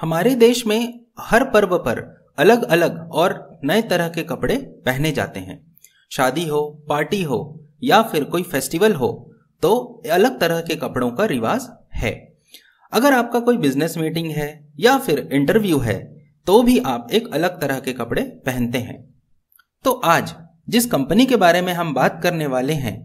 हमारे देश में हर पर्व पर अलग अलग और नए तरह के कपड़े पहने जाते हैं शादी हो पार्टी हो या फिर कोई फेस्टिवल हो तो अलग तरह के कपड़ों का रिवाज है अगर आपका कोई बिजनेस मीटिंग है या फिर इंटरव्यू है तो भी आप एक अलग तरह के कपड़े पहनते हैं तो आज जिस कंपनी के बारे में हम बात करने वाले हैं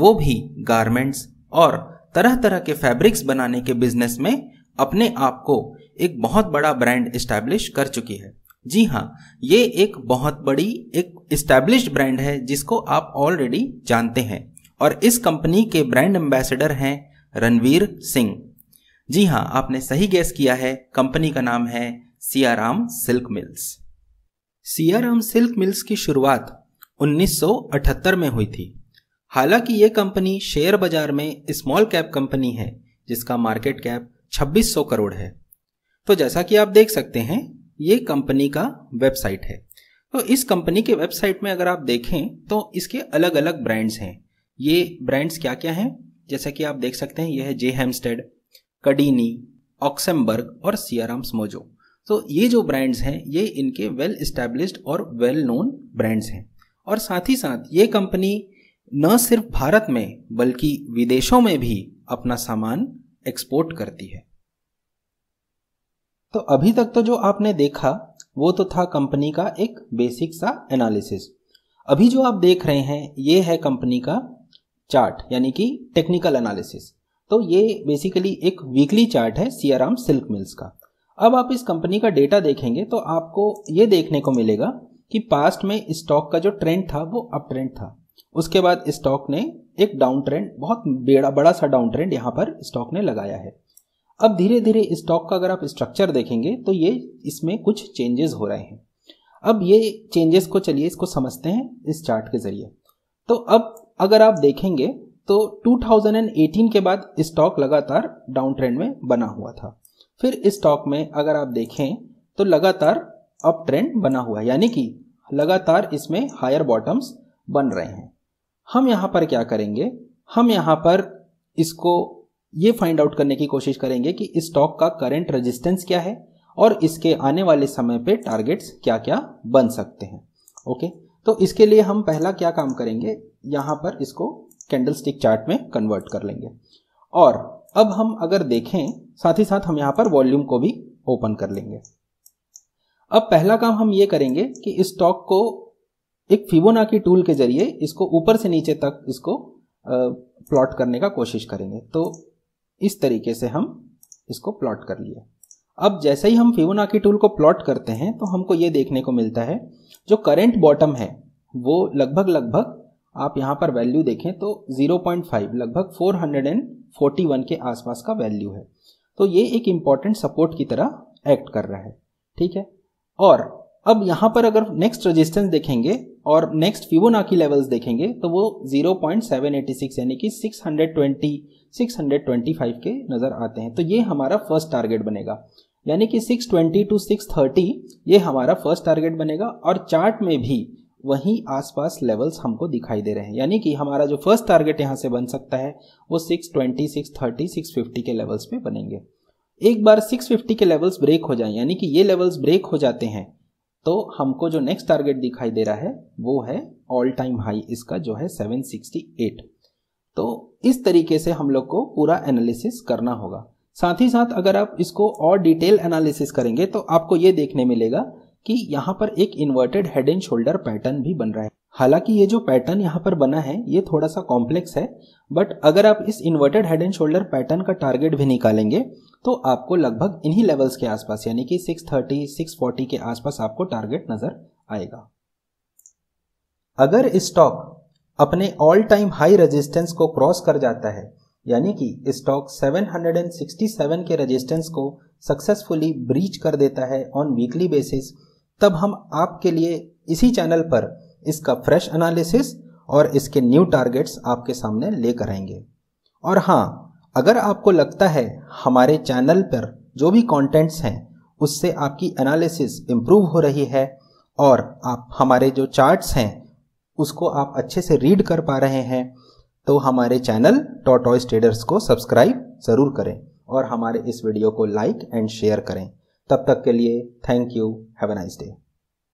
वो भी गारमेंट्स और तरह तरह के फैब्रिक्स बनाने के बिजनेस में अपने आप को एक बहुत बड़ा ब्रांड इस्टेब्लिश कर चुकी है जी हाँ ये एक बहुत बड़ी एक इस्टेब्लिश ब्रांड है जिसको आप ऑलरेडी जानते हैं और इस कंपनी के ब्रांड एम्बेसडर हैं रणवीर सिंह जी हाँ आपने सही गैस किया है कंपनी का नाम है Siyaram silk mills Siyaram silk mills की शुरुआत 1978 में हुई थी हालांकि ये कंपनी शेयर बाजार में स्मॉल कैप कंपनी है जिसका मार्केट कैप 2600 करोड़ है तो जैसा कि आप देख सकते हैं ये कंपनी का वेबसाइट है तो इस कंपनी के वेबसाइट में अगर आप देखें तो इसके अलग अलग ब्रांड्स हैं ये ब्रांड्स क्या क्या हैं जैसा कि आप देख सकते हैं यह है जे हेमस्टेड कडीनी ऑक्सेमबर्ग और सियाराम स्मोजो तो ये जो ब्रांड्स हैं ये इनके वेल स्टैब्लिश्ड और वेल नोन ब्रांड्स हैं और साथ ही साथ ये कंपनी न सिर्फ भारत में बल्कि विदेशों में भी अपना सामान एक्सपोर्ट करती है तो अभी तक तो जो आपने देखा वो तो था कंपनी का एक बेसिक सा एनालिसिस अभी जो आप देख रहे हैं ये है कंपनी का चार्ट यानी कि टेक्निकल एनालिसिस तो ये बेसिकली एक वीकली चार्ट है सियाराम सिल्क मिल्स का अब आप इस कंपनी का डेटा देखेंगे तो आपको ये देखने को मिलेगा कि पास्ट में स्टॉक का जो ट्रेंड था वो अप ट्रेंड था उसके बाद स्टॉक ने एक डाउन ट्रेंड बहुत बेड़ा बड़ा सा डाउन ट्रेंड यहाँ पर स्टॉक ने लगाया है अब धीरे धीरे स्टॉक का अगर आप स्ट्रक्चर देखेंगे तो ये इसमें कुछ चेंजेस हो रहे हैं अब ये चेंजेस को चलिए इसको समझते हैं इस चार्ट के जरिए तो अब अगर आप देखेंगे तो 2018 के बाद स्टॉक लगातार डाउन ट्रेंड में बना हुआ था फिर स्टॉक में अगर आप देखें तो लगातार अप ट्रेंड बना हुआ है यानी कि लगातार इसमें हायर बॉटम्स बन रहे हैं हम यहाँ पर क्या करेंगे हम यहाँ पर इसको ये फाइंड आउट करने की कोशिश करेंगे कि इस स्टॉक का करंट रेजिस्टेंस क्या है और इसके आने वाले समय पे टारगेट्स क्या क्या बन सकते हैं ओके तो इसके लिए हम पहला क्या काम करेंगे यहाँ पर इसको कैंडल स्टिक चार्ट में कन्वर्ट कर लेंगे और अब हम अगर देखें साथ ही साथ हम यहाँ पर वॉल्यूम को भी ओपन कर लेंगे अब पहला काम हम ये करेंगे कि इस स्टॉक को एक फिबोनाकी टूल के जरिए इसको ऊपर से नीचे तक इसको प्लॉट करने का कोशिश करेंगे तो इस तरीके से हम इसको प्लॉट कर लिए अब जैसे ही हम फिबोनाकी टूल को प्लॉट करते हैं तो हमको ये देखने को मिलता है जो करेंट बॉटम है वो लगभग लगभग आप यहाँ पर वैल्यू देखें तो 0.5 लगभग 441 के आसपास का वैल्यू है तो ये एक इम्पॉर्टेंट सपोर्ट की तरह एक्ट कर रहा है ठीक है और अब यहाँ पर अगर नेक्स्ट रेजिस्टेंस देखेंगे और नेक्स्ट फिबोनाकी लेवल्स देखेंगे तो वो 0.786 यानी कि 620 625 के नज़र आते हैं तो ये हमारा फर्स्ट टारगेट बनेगा यानी कि 620 टू सिक्स ये हमारा फर्स्ट टारगेट बनेगा और चार्ट में भी वहीं आसपास लेवल्स हमको दिखाई दे रहे हैं यानी कि हमारा जो फर्स्ट टारगेट यहाँ से बन सकता है वो 620, 630, 650 के लेवल्स पे बनेंगे एक बार 650 के लेवल्स ब्रेक हो जाएं यानी कि ये लेवल्स ब्रेक हो जाते हैं तो हमको जो नेक्स्ट टारगेट दिखाई दे रहा है वो है ऑल टाइम हाई इसका जो है 768 तो इस तरीके से हम लोग को पूरा एनालिसिस करना होगा साथ ही साथ अगर आप इसको और डिटेल एनालिसिस करेंगे तो आपको ये देखने मिलेगा कि यहाँ पर एक inverted head and shoulder pattern भी बन रहा है हालांकि ये जो पैटर्न यहाँ पर बना है ये थोड़ा सा कॉम्प्लेक्स है बट अगर आप इस inverted head and shoulder pattern का टारगेट भी निकालेंगे तो आपको लगभग इन्हीं लेवल्स के आसपास यानी कि 630, 640 के आसपास आपको टारगेट नजर आएगा अगर स्टॉक अपने ऑल टाइम हाई रेजिस्टेंस को क्रॉस कर जाता है यानी कि स्टॉक 767 के रेजिस्टेंस को सक्सेसफुली ब्रीच कर देता है ऑन वीकली बेसिस तब हम आपके लिए इसी चैनल पर इसका फ्रेश एनालिसिस और इसके न्यू टारगेट्स आपके सामने लेकर आएंगे और हाँ अगर आपको लगता है हमारे चैनल पर जो भी कंटेंट्स हैं उससे आपकी एनालिसिस इम्प्रूव हो रही है और आप हमारे जो चार्ट्स हैं उसको आप अच्छे से रीड कर पा रहे हैं तो हमारे चैनल टॉटॉइस ट्रेडर्स को सब्सक्राइब ज़रूर करें और हमारे इस वीडियो को लाइक एंड शेयर करें तब तक के लिए thank you have a nice day